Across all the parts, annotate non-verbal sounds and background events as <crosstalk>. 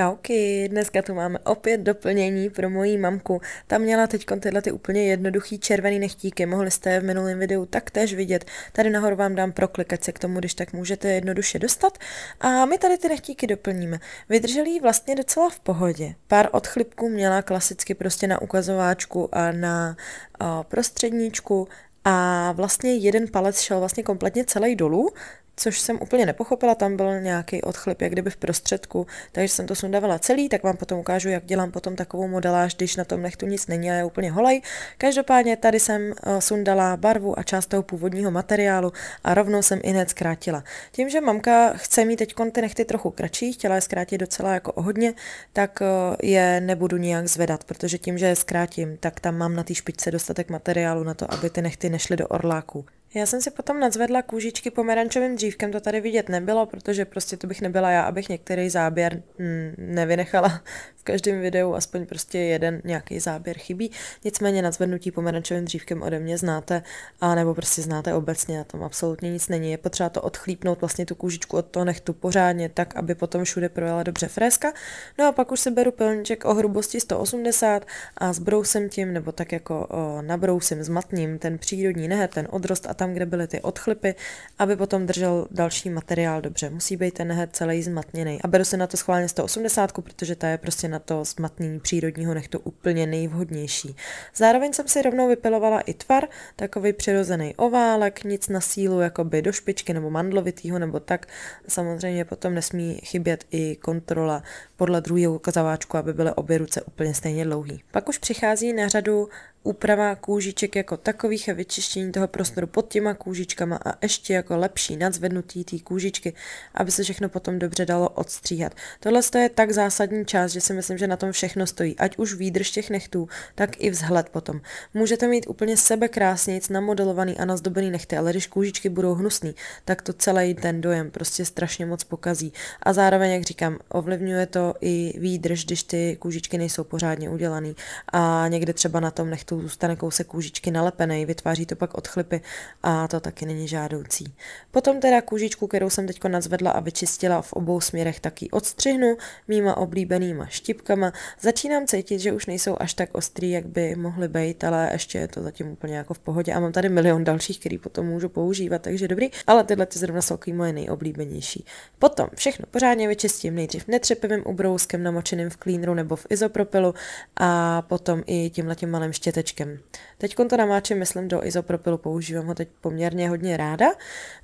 Čauky, dneska tu máme opět doplnění pro moji mamku. Ta měla teď tyhle ty úplně jednoduchý červený nechtíky, mohli jste je v minulém videu taktéž vidět. Tady nahoru vám dám proklikat se k tomu, když tak můžete jednoduše dostat. A my tady ty nechtíky doplníme. Vydrželi ji vlastně docela v pohodě. Pár odchlipků měla klasicky prostě na ukazováčku a na prostředníčku, a vlastně jeden palec šel vlastně kompletně celý dolů, což jsem úplně nepochopila, tam byl nějaký odchlip, jak kdyby v prostředku, takže jsem to sundávala celý, tak vám potom ukážu, jak dělám potom takovou modeláž, když na tom nechtu nic není a je úplně holej. Každopádně tady jsem eh, sundala barvu a část toho původního materiálu a rovnou jsem i hned zkrátila. Tím, že mamka chce mít teď ty nechty trochu kratší, chtěla je zkrátit docela jako o hodně, tak eh, je nebudu nijak zvedat, protože tím, že je zkrátím, tak tam mám na té špičce dostatek materiálu na to, aby ty nechty nešly do orláku. Já jsem si potom nadzvedla kůžičky pomerančovým dřívkem, to tady vidět nebylo, protože prostě to bych nebyla já, abych některý záběr mm, nevynechala. V každém videu aspoň prostě jeden nějaký záběr chybí. Nicméně nadzvednutí pomerančovým dřívkem ode mě znáte, a nebo prostě znáte obecně, na tom absolutně nic není. Je potřeba to odchlípnout vlastně tu kůžičku od toho nechtu pořádně, tak aby potom všude projela dobře freska. No a pak už si beru pilníček o hrubosti 180 a zbrousím tím, nebo tak jako o, nabrousím, zmatním ten přírodní nehet, ten odrost a tam, kde byly ty odchlipy, aby potom držel další materiál dobře. Musí být ten nehet celý zmatněný. A beru se na to schválně 180, protože ta je prostě na to zmatnění přírodního nechtu úplně nejvhodnější. Zároveň jsem si rovnou vypilovala i tvar, takový přirozený oválek, nic na sílu, jako by do špičky nebo mandlovitýho nebo tak. Samozřejmě potom nesmí chybět i kontrola podle druhého ukazováčku, aby byly obě ruce úplně stejně dlouhý. Pak už přichází na řadu úprava kůžiček jako takových a vyčištění toho prostoru pod těma kůžičkama a ještě jako lepší nadzvednutí té kůžičky, aby se všechno potom dobře dalo odstříhat. Tohle je tak zásadní část, že si myslím, že na tom všechno stojí. Ať už výdrž těch nechtů, tak i vzhled potom. Můžete mít úplně sebe krásnějc namodelovaný a nazdobený nechty, ale když kůžičky budou hnusný, tak to celý ten dojem prostě strašně moc pokazí. A zároveň, jak říkám, ovlivňuje to i výdrž, když ty kůžičky nejsou pořádně udělané. a někde třeba na tom nechtu zůstane kousek kůžičky nalepený, vytváří to pak odchlipy a to taky není žádoucí. Potom teda kůžičku, kterou jsem teď nazvedla a vyčistila v obou směrech, taky odstřihnu mýma oblíbenýma štipkama. Začínám cítit, že už nejsou až tak ostrý, jak by mohly být, ale ještě je to zatím úplně jako v pohodě a mám tady milion dalších, který potom můžu používat, takže dobrý, ale tyhle ty zrovna jsou moje nejoblíbenější. Potom všechno pořádně vyčistím nejdřív netřepivým ubrouskem namočeným v cleanru nebo v izopropylu a potom i tímhle tím malým štětečkem. Teď to namáčím, myslím, do izopropylu, používám ho teď poměrně hodně ráda.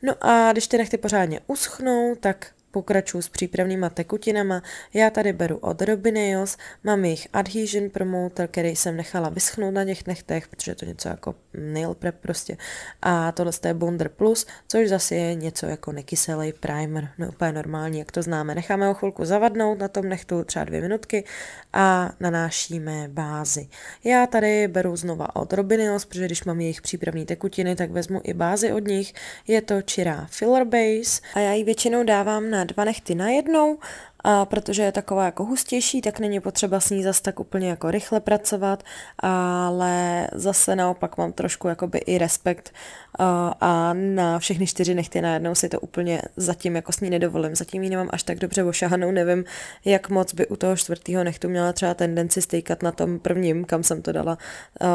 No a když ty nechty pořádně uschnou, tak pokračuju s přípravnýma tekutinama. Já tady beru od Robinejos, mám jejich Adhesion Promoter, který jsem nechala vyschnout na těch nechtech, protože je to něco jako nail prep prostě. A tohle je Bonder Plus, což zase je něco jako nekyselý primer, no úplně normální, jak to známe. Necháme ho chvilku zavadnout na tom nechtu třeba dvě minutky a nanášíme bázi. Já tady beru znova od Robinejos, protože když mám jejich přípravné tekutiny, tak vezmu i bázi od nich. Je to čirá filler base a já ji většinou dávám na dva nechty najednou a protože je taková jako hustější, tak není potřeba s ní zas tak úplně jako rychle pracovat, ale zase naopak mám trošku jakoby i respekt a, a na všechny čtyři nechty najednou si to úplně zatím jako s ní nedovolím. Zatím ji nemám až tak dobře ošahanou, nevím, jak moc by u toho čtvrtého nechtu měla třeba tendenci stejkat na tom prvním, kam jsem to dala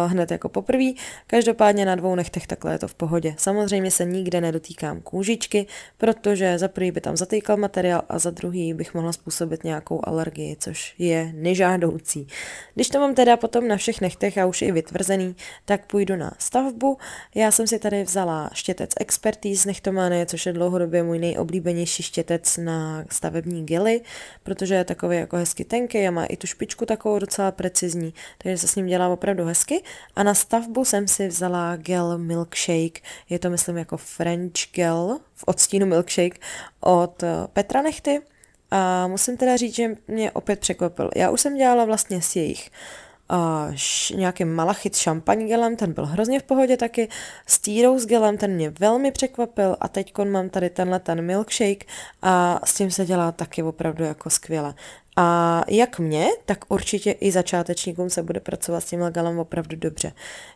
hned jako poprvé. Každopádně na dvou nechtech takhle je to v pohodě. Samozřejmě se nikde nedotýkám kůžičky, protože za prvý by tam zatýkal materiál a za druhý bych mohla způsobit nějakou alergii, což je nežádoucí. Když to mám teda potom na všech nechtech a už i vytvrzený, tak půjdu na stavbu. Já jsem si tady vzala štětec Expertise nechtomány, což je dlouhodobě můj nejoblíbenější štětec na stavební gely, protože je takový jako hezky tenký a má i tu špičku takovou docela precizní, takže se s ním dělá opravdu hezky. A na stavbu jsem si vzala gel Milkshake, je to myslím jako French gel v odstínu Milkshake od eh, Petra Nechty a musím teda říct, že mě opět překvapil. Já už jsem dělala vlastně s jejich uh, š- nějakým malachit šampaň gelem, ten byl hrozně v pohodě taky, s týrou s gelem, ten mě velmi překvapil a teď mám tady tenhle ten milkshake a s tím se dělá taky opravdu jako skvěle. A jak mě, tak určitě i začátečníkům se bude pracovat s tím legalem opravdu dobře.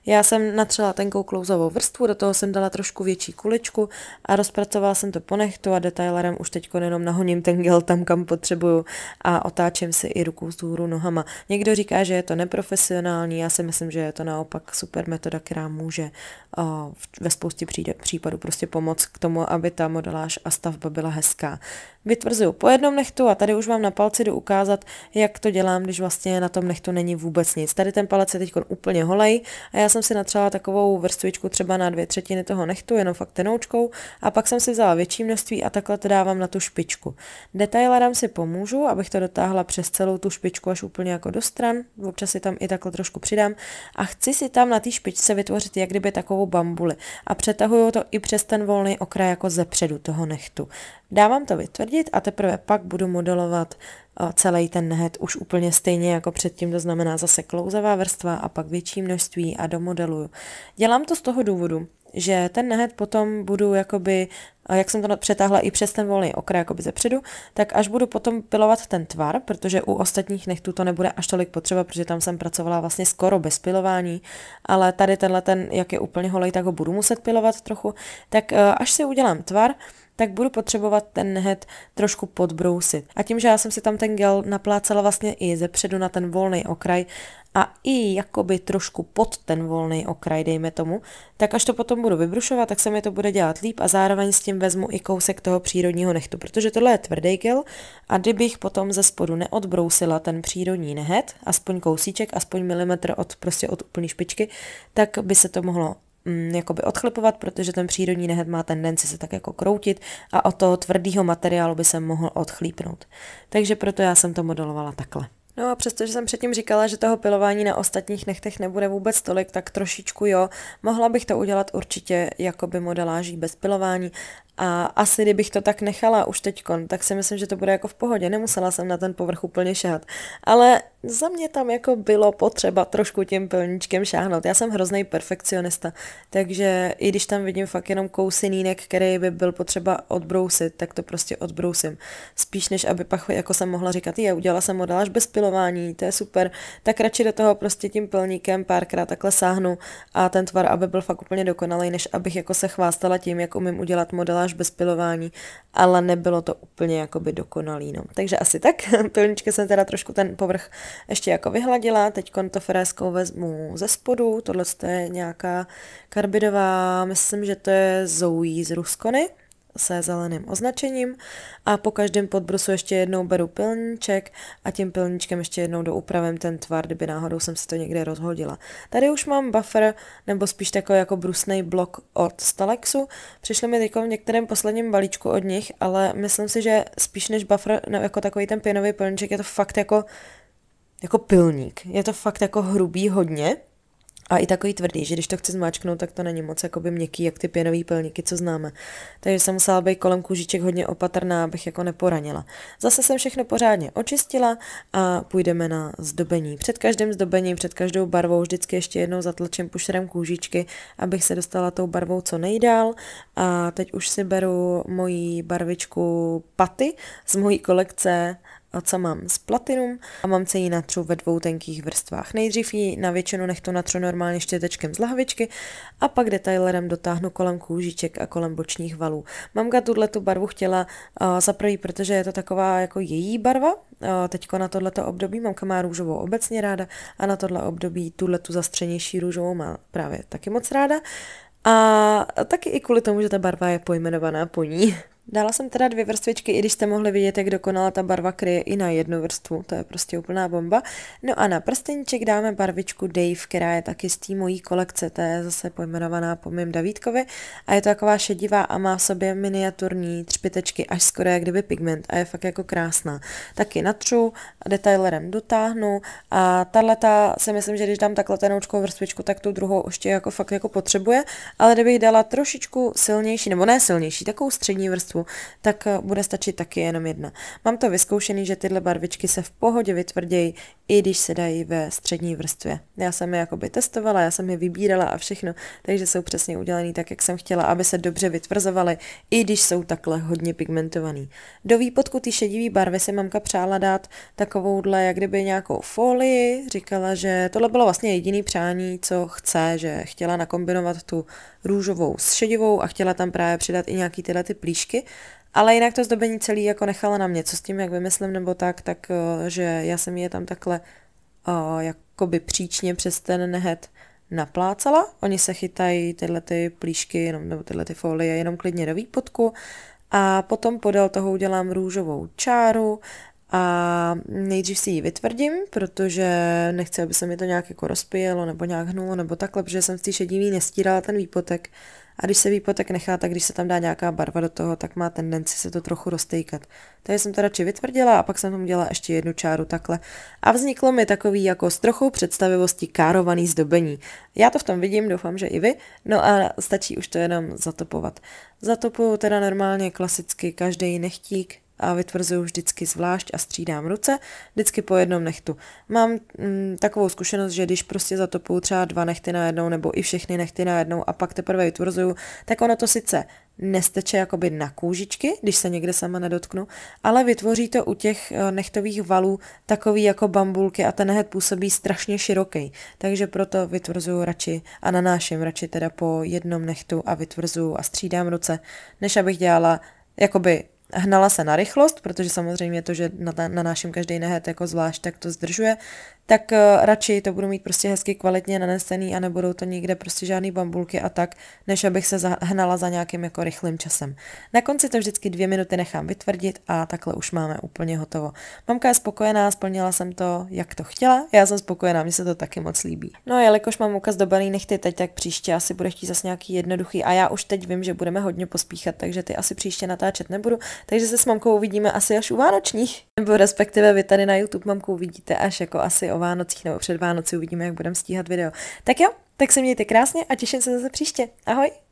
Já jsem natřela tenkou klouzovou vrstvu, do toho jsem dala trošku větší kuličku a rozpracovala jsem to ponechtu a detailerem už teď jenom nahoním ten gel tam, kam potřebuju a otáčím si i ruku z důru nohama. Někdo říká, že je to neprofesionální, já si myslím, že je to naopak super metoda, která může o, eh, ve spoustě případů prostě pomoct k tomu, aby ta modeláž a stavba byla hezká. Vytvrzuju po jednom nechtu a tady už vám na palci do ukázky ukázat, jak to dělám, když vlastně na tom nechtu není vůbec nic. Tady ten palec je teď úplně holej a já jsem si natřela takovou vrstvičku třeba na dvě třetiny toho nechtu, jenom fakt tenoučkou a pak jsem si vzala větší množství a takhle to dávám na tu špičku. Detailerem si pomůžu, abych to dotáhla přes celou tu špičku až úplně jako do stran, občas si tam i takhle trošku přidám a chci si tam na té špičce vytvořit jak kdyby takovou bambuli a přetahuju to i přes ten volný okraj jako ze předu toho nechtu. Dávám to vytvrdit a teprve pak budu modelovat celý ten nehet už úplně stejně jako předtím, to znamená zase klouzavá vrstva a pak větší množství a domodeluju. Dělám to z toho důvodu, že ten nehet potom budu jakoby, jak jsem to přetáhla i přes ten volný okraj jakoby ze předu, tak až budu potom pilovat ten tvar, protože u ostatních nechtů to nebude až tolik potřeba, protože tam jsem pracovala vlastně skoro bez pilování, ale tady tenhle ten, jak je úplně holej, tak ho budu muset pilovat trochu, tak eh, až si udělám tvar, tak budu potřebovat ten nehet trošku podbrousit. A tím, že já jsem si tam ten gel naplácela vlastně i ze předu na ten volný okraj a i jakoby trošku pod ten volný okraj, dejme tomu, tak až to potom budu vybrušovat, tak se mi to bude dělat líp a zároveň s tím vezmu i kousek toho přírodního nechtu, protože tohle je tvrdý gel a kdybych potom ze spodu neodbrousila ten přírodní nehet, aspoň kousíček, aspoň milimetr od, prostě od úplné špičky, tak by se to mohlo Mm, jakoby odchlipovat, protože ten přírodní nehet má tendenci se tak jako kroutit a od toho tvrdého materiálu by se mohl odchlípnout. Takže proto já jsem to modelovala takhle. No a přestože jsem předtím říkala, že toho pilování na ostatních nechtech nebude vůbec tolik, tak trošičku jo, mohla bych to udělat určitě jako by modeláží bez pilování, a asi kdybych to tak nechala už teďkon, tak si myslím, že to bude jako v pohodě. Nemusela jsem na ten povrch úplně šahat. Ale za mě tam jako bylo potřeba trošku tím pilníčkem šáhnout. Já jsem hrozný perfekcionista, takže i když tam vidím fakt jenom kousinínek, který by byl potřeba odbrousit, tak to prostě odbrousím. Spíš než aby pak jako jsem mohla říkat, je, udělala jsem až bez pilování, to je super, tak radši do toho prostě tím pilníkem párkrát takhle sáhnu a ten tvar, aby byl fakt úplně dokonalý, než abych jako se chvástala tím, jak umím udělat model masáž bez pilování, ale nebylo to úplně jakoby dokonalý. No. Takže asi tak. <laughs> Pilničky jsem teda trošku ten povrch ještě jako vyhladila. Teď to fréskou vezmu ze spodu. Tohle je nějaká karbidová, myslím, že to je Zoe z Ruskony se zeleným označením a po každém podbrusu ještě jednou beru pilníček a tím pilníčkem ještě jednou doupravím ten tvar, kdyby náhodou jsem se to někde rozhodila. Tady už mám buffer, nebo spíš takový jako brusný blok od Stalexu. Přišli mi teď v některém posledním balíčku od nich, ale myslím si, že spíš než buffer, no, jako takový ten pěnový pilníček, je to fakt jako jako pilník. Je to fakt jako hrubý hodně, a i takový tvrdý, že když to chci zmáčknout, tak to není moc jakoby měkký, jak ty pěnový pilníky, co známe. Takže jsem musela být kolem kůžiček hodně opatrná, abych jako neporanila. Zase jsem všechno pořádně očistila a půjdeme na zdobení. Před každým zdobením, před každou barvou vždycky ještě jednou zatlačím pušerem kůžičky, abych se dostala tou barvou co nejdál. A teď už si beru moji barvičku paty z mojí kolekce co mám z Platinum a mám se ji natřu ve dvou tenkých vrstvách. Nejdřív ji na většinu nech to natřu normálně štětečkem z lahvičky a pak detailerem dotáhnu kolem kůžiček a kolem bočních valů. Mamka tuhle tu barvu chtěla uh, za prvý, protože je to taková jako její barva, uh, teďko na tohleto období mamka má růžovou obecně ráda a na tohle období tuhle tu zastřenější růžovou má právě taky moc ráda. A taky i kvůli tomu, že ta barva je pojmenovaná po ní. Dala jsem teda dvě vrstvičky, i když jste mohli vidět, jak dokonala ta barva kryje i na jednu vrstvu, to je prostě úplná bomba. No a na prsteníček dáme barvičku Dave, která je taky z té mojí kolekce, ta je zase pojmenovaná po mém Davídkovi a je to taková šedivá a má v sobě miniaturní třpitečky, až skoro jak kdyby pigment a je fakt jako krásná. Taky natřu, detailerem dotáhnu a tato si myslím, že když dám takhle tenoučkou vrstvičku, tak tu druhou ještě jako fakt jako potřebuje, ale kdybych dala trošičku silnější, nebo ne silnější, takovou střední vrstvu, vrstvů, tak eh, bude stačit taky jenom jedna. Mám to vyzkoušený, že tyhle barvičky se v pohodě vytvrdějí, i když se dají ve střední vrstvě. Já jsem je jakoby testovala, já jsem je vybírala a všechno, takže jsou přesně udělaný tak, jak jsem chtěla, aby se dobře vytvrzovaly, i když jsou takhle hodně pigmentovaný. Do výpodku ty šedivý barvy si mamka přála dát takovouhle, jak kdyby nějakou folii, říkala, že tohle bylo vlastně jediný přání, co chce, že chtěla nakombinovat tu růžovou s šedivou a chtěla tam právě přidat i nějaký tyhle ty plíšky, ale jinak to zdobení celý jako nechala na mě, co s tím, jak vymyslím nebo tak, tak eh, že já jsem je tam takhle uh, jakoby příčně přes ten nehet naplácala. Oni se chytají tyhle ty plíšky jenom, nebo tyhle ty folie jenom klidně do výpotku a potom podél toho udělám růžovou čáru a nejdřív si ji vytvrdím, protože nechci, aby se mi to nějak jako rozpijelo nebo nějak hnulo nebo takhle, protože jsem v té šedivý nestírala ten výpotek. A když se výpotek nechá, tak když se tam dá nějaká barva do toho, tak má tendenci se to trochu roztejkat. Takže jsem to radši vytvrdila a pak jsem tomu udělala ještě jednu čáru takhle. A vzniklo mi takový jako s trochou představivosti károvaný zdobení. Já to v tom vidím, doufám, že i vy. No a stačí už to jenom zatopovat. Zatopuju teda normálně klasicky každý nechtík, a vytvrzuju vždycky zvlášť a střídám ruce, vždycky po jednom nechtu. Mám mm, takovou zkušenost, že když prostě zatopuju třeba dva nechty na jednou nebo i všechny nechty na jednou a pak teprve vytvrzuju, tak ono to sice nesteče jakoby na kůžičky, když se někde sama nedotknu, ale vytvoří to u těch eh, nechtových valů takový jako bambulky a ten nehet působí strašně široký, takže proto vytvrzuju radši a nanáším radši teda po jednom nechtu a vytvrzuju a střídám ruce, než abych dělala jakoby hnala se na rychlost, protože samozřejmě to, že na, na našem každý nehet jako zvlášť, tak to zdržuje tak uh, radši to budu mít prostě hezky kvalitně nanesený a nebudou to nikde prostě žádný bambulky a tak, než abych se hnala za nějakým jako rychlým časem. Na konci to vždycky dvě minuty nechám vytvrdit a takhle už máme úplně hotovo. Mamka je spokojená, splnila jsem to, jak to chtěla, já jsem spokojená, mně se to taky moc líbí. No a jelikož mám ukaz dobaný nechty teď, tak příště asi bude chtít zase nějaký jednoduchý a já už teď vím, že budeme hodně pospíchat, takže ty asi příště natáčet nebudu, takže se s mamkou uvidíme asi až u Vánočních. Nebo respektive vy tady na YouTube mamku uvidíte až jako asi o Vánocích nebo před Vánoci uvidíme, jak budeme stíhat video. Tak jo, tak se mějte krásně a těším se zase příště. Ahoj!